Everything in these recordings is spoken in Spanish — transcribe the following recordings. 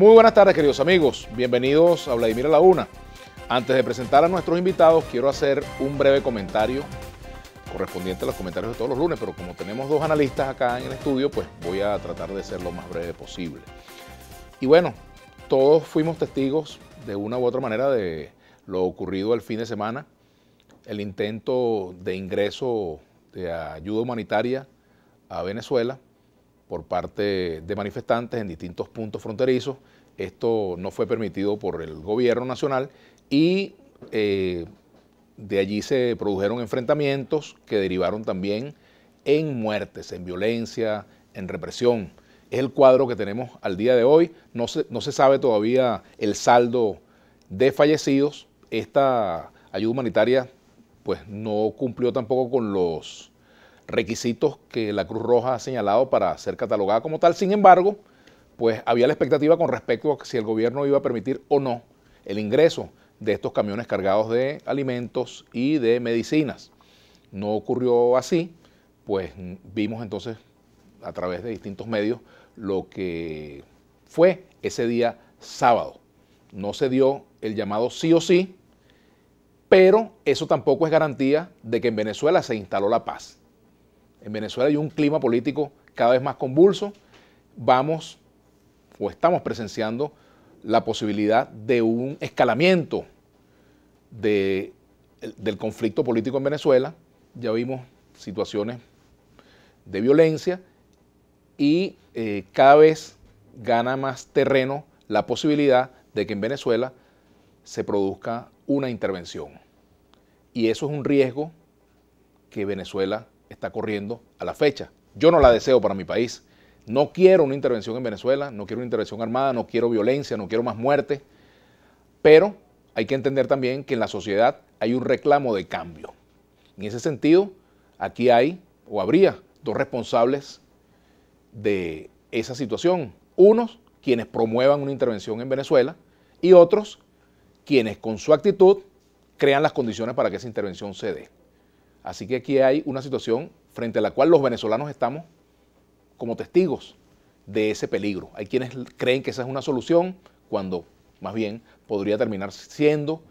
Muy buenas tardes, queridos amigos. Bienvenidos a Vladimir a la Una. Antes de presentar a nuestros invitados, quiero hacer un breve comentario correspondiente a los comentarios de todos los lunes, pero como tenemos dos analistas acá en el estudio, pues voy a tratar de ser lo más breve posible. Y bueno, todos fuimos testigos de una u otra manera de lo ocurrido el fin de semana, el intento de ingreso de ayuda humanitaria a Venezuela por parte de manifestantes en distintos puntos fronterizos esto no fue permitido por el gobierno nacional y eh, de allí se produjeron enfrentamientos que derivaron también en muertes, en violencia, en represión. Es el cuadro que tenemos al día de hoy. No se, no se sabe todavía el saldo de fallecidos. Esta ayuda humanitaria pues no cumplió tampoco con los requisitos que la Cruz Roja ha señalado para ser catalogada como tal. Sin embargo, pues había la expectativa con respecto a si el gobierno iba a permitir o no el ingreso de estos camiones cargados de alimentos y de medicinas. No ocurrió así, pues vimos entonces a través de distintos medios lo que fue ese día sábado. No se dio el llamado sí o sí, pero eso tampoco es garantía de que en Venezuela se instaló la paz. En Venezuela hay un clima político cada vez más convulso. Vamos o estamos presenciando la posibilidad de un escalamiento de, del conflicto político en Venezuela. Ya vimos situaciones de violencia y eh, cada vez gana más terreno la posibilidad de que en Venezuela se produzca una intervención. Y eso es un riesgo que Venezuela está corriendo a la fecha. Yo no la deseo para mi país, no quiero una intervención en Venezuela, no quiero una intervención armada, no quiero violencia, no quiero más muerte, pero hay que entender también que en la sociedad hay un reclamo de cambio. En ese sentido, aquí hay o habría dos responsables de esa situación. Unos, quienes promuevan una intervención en Venezuela, y otros, quienes con su actitud crean las condiciones para que esa intervención se dé. Así que aquí hay una situación frente a la cual los venezolanos estamos como testigos de ese peligro. Hay quienes creen que esa es una solución cuando más bien podría terminar siendo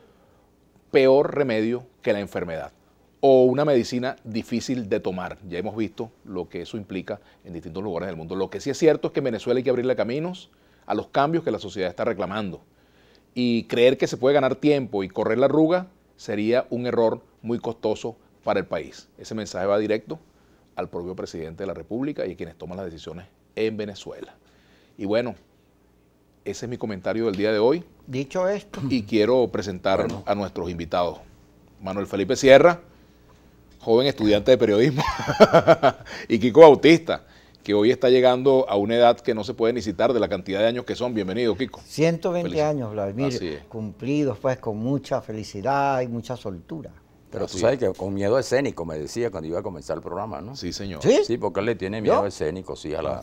peor remedio que la enfermedad o una medicina difícil de tomar. Ya hemos visto lo que eso implica en distintos lugares del mundo. Lo que sí es cierto es que en Venezuela hay que abrirle caminos a los cambios que la sociedad está reclamando. Y creer que se puede ganar tiempo y correr la arruga sería un error muy costoso para el país. Ese mensaje va directo al propio presidente de la República y a quienes toman las decisiones en Venezuela. Y bueno, ese es mi comentario del día de hoy. Dicho esto. Y quiero presentar a nuestros invitados. Manuel Felipe Sierra, joven estudiante de periodismo, y Kiko Bautista, que hoy está llegando a una edad que no se puede ni citar de la cantidad de años que son. Bienvenido, Kiko. 120 años, Vladimir, cumplidos pues con mucha felicidad y mucha soltura. Pero tú sabes que con miedo escénico, me decía cuando iba a comenzar el programa, ¿no? Sí, señor. Sí, sí porque él le tiene miedo escénico, sí, a la,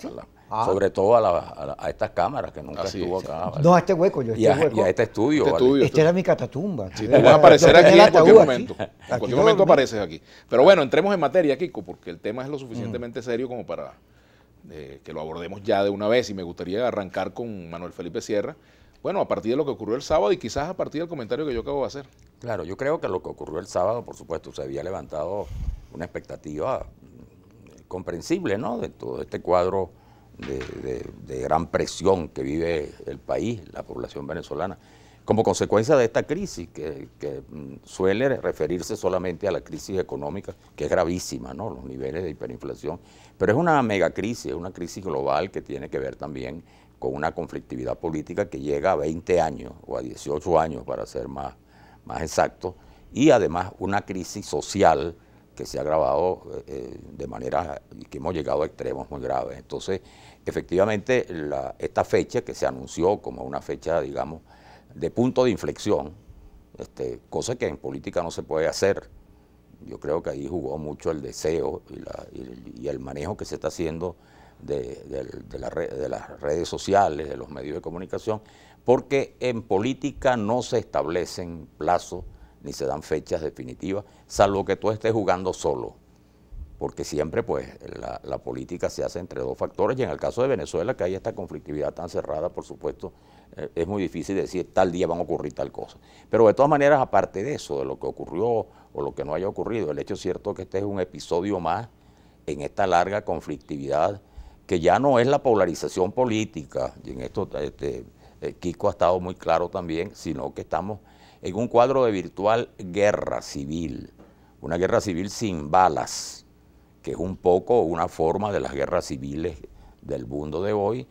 ah. sobre todo a, la, a, estas cámaras que nunca estuvo acá. No, a este hueco, yo. Este hueco. y a este estudio. Este, este, este era mi catatumba. Sí, a aparecer aquí en cualquier momento. En cualquier momento apareces aquí. Pero bueno, entremos en materia, Kiko, porque el tema es lo suficientemente mm. serio como para que lo abordemos ya de una vez y me gustaría arrancar con Manuel Felipe Sierra, bueno, a partir de lo que ocurrió el sábado y quizás a partir del comentario que yo acabo de hacer. Claro, yo creo que lo que ocurrió el sábado, por supuesto, se había levantado una expectativa mm, comprensible, ¿no? De todo este cuadro de gran presión que vive el país, la población venezolana como consecuencia de esta crisis, que, mm, suele referirse solamente a la crisis económica, que es gravísima, ¿no? los niveles de hiperinflación, pero es una megacrisis, es una crisis global que tiene que ver también con una conflictividad política que llega a 20 años o a 18 años, para ser más, más exacto, y además una crisis social que se ha agravado eh, eh, de manera que hemos llegado a extremos muy graves. Entonces, efectivamente, esta fecha que se anunció como una fecha, digamos, de punto de inflexión, este, cosa que en política no se puede hacer. Yo creo que ahí jugó mucho el deseo y, el manejo que se está haciendo de, las redes sociales, de los medios de comunicación, porque en política no se establecen plazos ni se dan fechas definitivas, salvo que tú estés jugando solo, porque siempre pues la política se hace entre dos factores y en el caso de Venezuela, que hay esta conflictividad tan cerrada, por supuesto, eh, es muy difícil decir tal día van a ocurrir tal cosa. Pero de todas maneras, aparte de eso, de lo que ocurrió o lo que no haya ocurrido, el hecho es cierto que este es un episodio más en esta larga conflictividad que ya no es la polarización política, y en esto este, eh, Kiko ha estado muy claro también, sino que estamos en un cuadro de virtual guerra civil, una guerra civil sin balas, que es un poco una forma de las guerras civiles del mundo de hoy,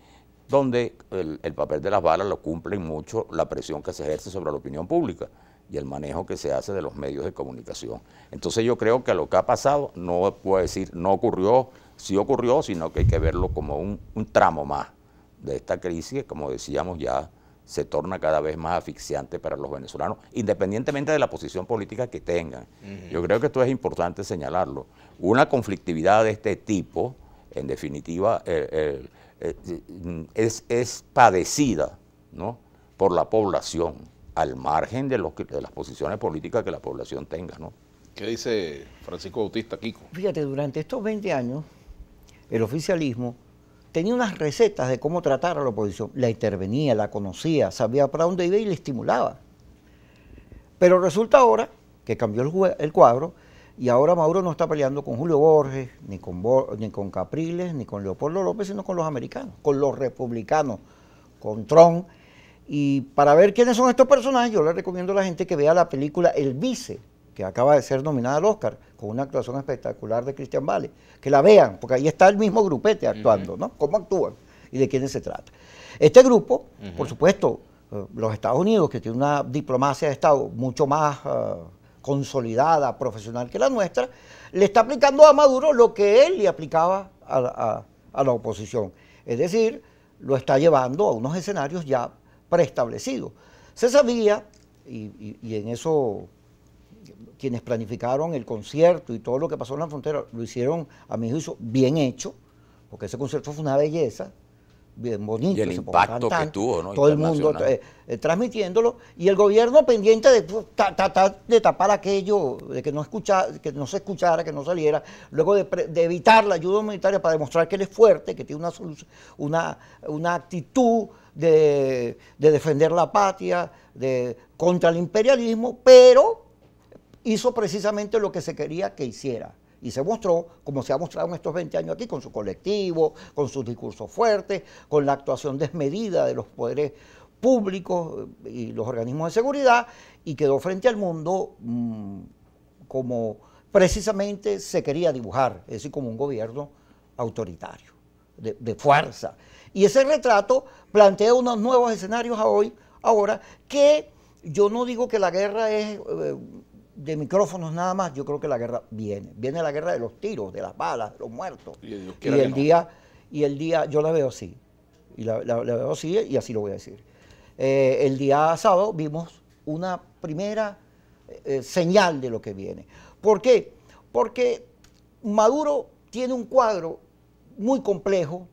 donde el, papel de las balas lo cumple mucho la presión que se ejerce sobre la opinión pública y el manejo que se hace de los medios de comunicación. Entonces yo creo que lo que ha pasado no puedo decir no ocurrió, sí ocurrió, sino que hay que verlo como un, tramo más de esta crisis que, como decíamos ya, se torna cada vez más asfixiante para los venezolanos, independientemente de la posición política que tengan. Yo creo que esto es importante señalarlo. Una conflictividad de este tipo, en definitiva, el eh, eh, es, es padecida ¿no? por la población, al margen de, de las posiciones políticas que la población tenga. ¿no? ¿Qué dice Francisco Bautista Kiko? Fíjate, durante estos 20 años, el oficialismo tenía unas recetas de cómo tratar a la oposición. La intervenía, la conocía, sabía para dónde iba y la estimulaba. Pero resulta ahora que cambió el cuadro y ahora Maduro no está peleando con Julio Borges, ni con, Capriles, ni con Leopoldo López, sino con los americanos, con los republicanos, con Trump. Y para ver quiénes son estos personajes, yo les recomiendo a la gente que vea la película El Vice, que acaba de ser nominada al Oscar, con una actuación espectacular de Christian Vale. Que la vean, porque ahí está el mismo grupete actuando, ¿no? ¿Cómo actúan y de quiénes se trata? Este grupo, por supuesto, eh, los Estados Unidos, que tiene una diplomacia de Estado mucho más ah, consolidada, profesional que la nuestra, le está aplicando a Maduro lo que él le aplicaba a, la oposición. Es decir, lo está llevando a unos escenarios ya preestablecidos. Se sabía, y, y en eso quienes planificaron el concierto y todo lo que pasó en la frontera lo hicieron, a mi juicio, bien hecho, porque ese concierto fue una belleza, bien bonito. Y el impacto que tuvo, Todo el mundo eh, eh, transmitiéndolo. Y el gobierno pendiente de tratar pues, de tapar aquello, de que no, que no se escuchara, que no saliera, luego de, evitar la ayuda humanitaria para demostrar que él es fuerte, que tiene una, una, actitud de, defender la patria, de, contra el imperialismo, pero hizo precisamente lo que se quería que hiciera. Y se mostró, como se ha mostrado en estos 20 años aquí, con su colectivo, con sus discursos fuertes, con la actuación desmedida de los poderes públicos eh, y los organismos de seguridad, y quedó frente al mundo mm, como precisamente se quería dibujar, es decir, como un gobierno autoritario, de, fuerza. Y ese retrato plantea unos nuevos escenarios a hoy, ahora que yo no digo que la guerra es eh, de micrófonos nada más, yo creo que la guerra viene. Viene la guerra de los tiros, de las balas, de los muertos. Y, el, día, y el día, yo la veo así. Y la, veo así y así lo voy a decir. Eh, el día sábado vimos una primera eh, eh, señal de lo que viene. ¿Por qué? Porque Maduro tiene un cuadro muy complejo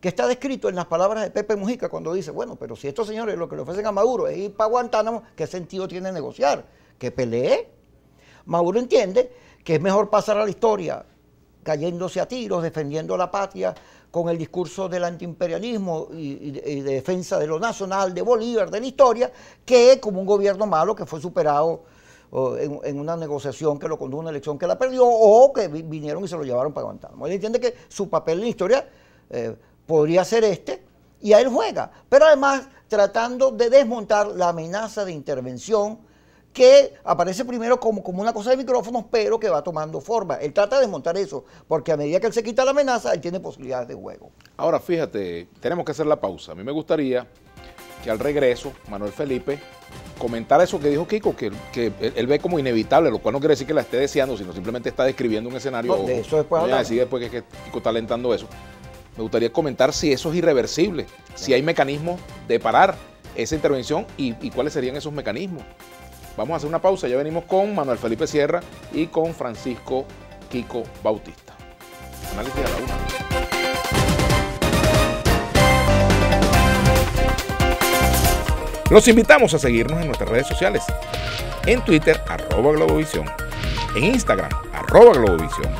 que está descrito en las palabras de Pepe Mujica cuando dice, bueno, pero si estos señores lo que le ofrecen a Maduro es ir para Guantánamo, ¿qué sentido tiene negociar? Que pelee, Mauro entiende que es mejor pasar a la historia cayéndose a tiros, defendiendo la patria con el discurso del antiimperialismo y, de defensa de lo nacional, de Bolívar, de la historia, que como un gobierno malo que fue superado en, una negociación que lo condujo a una elección que la perdió o que vinieron y se lo llevaron para Guantánamo. Él entiende que su papel en la historia eh, podría ser este y a él juega, pero además tratando de desmontar la amenaza de intervención que aparece primero como, como una cosa de micrófonos, pero que va tomando forma. Él trata de desmontar eso, porque a medida que él se quita la amenaza, él tiene posibilidades de juego. Ahora, fíjate, tenemos que hacer la pausa. A mí me gustaría que al regreso, Manuel Felipe comentara eso que dijo Kiko, que, él, ve como inevitable, lo cual no quiere decir que la esté deseando, sino simplemente está describiendo un escenario. No, de eso después que, Kiko está alentando eso. Me gustaría comentar si eso es irreversible, si hay mecanismos de parar esa intervención y cuáles serían esos mecanismos. Vamos a hacer una pausa, ya venimos con Manuel Felipe Sierra y con Francisco Kiko Bautista. Análisis la una. Los invitamos a seguirnos en nuestras redes sociales. En Twitter, arroba Globovisión. En Instagram, arroba Globovisión.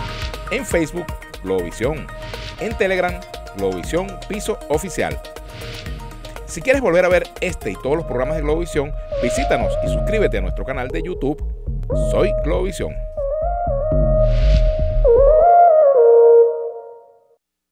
En Facebook, Globovisión. En Telegram, Globovisión Piso Oficial. Si quieres volver a ver este y todos los programas de Globovisión, Visítanos y suscríbete a nuestro canal de YouTube. Soy Globovisión.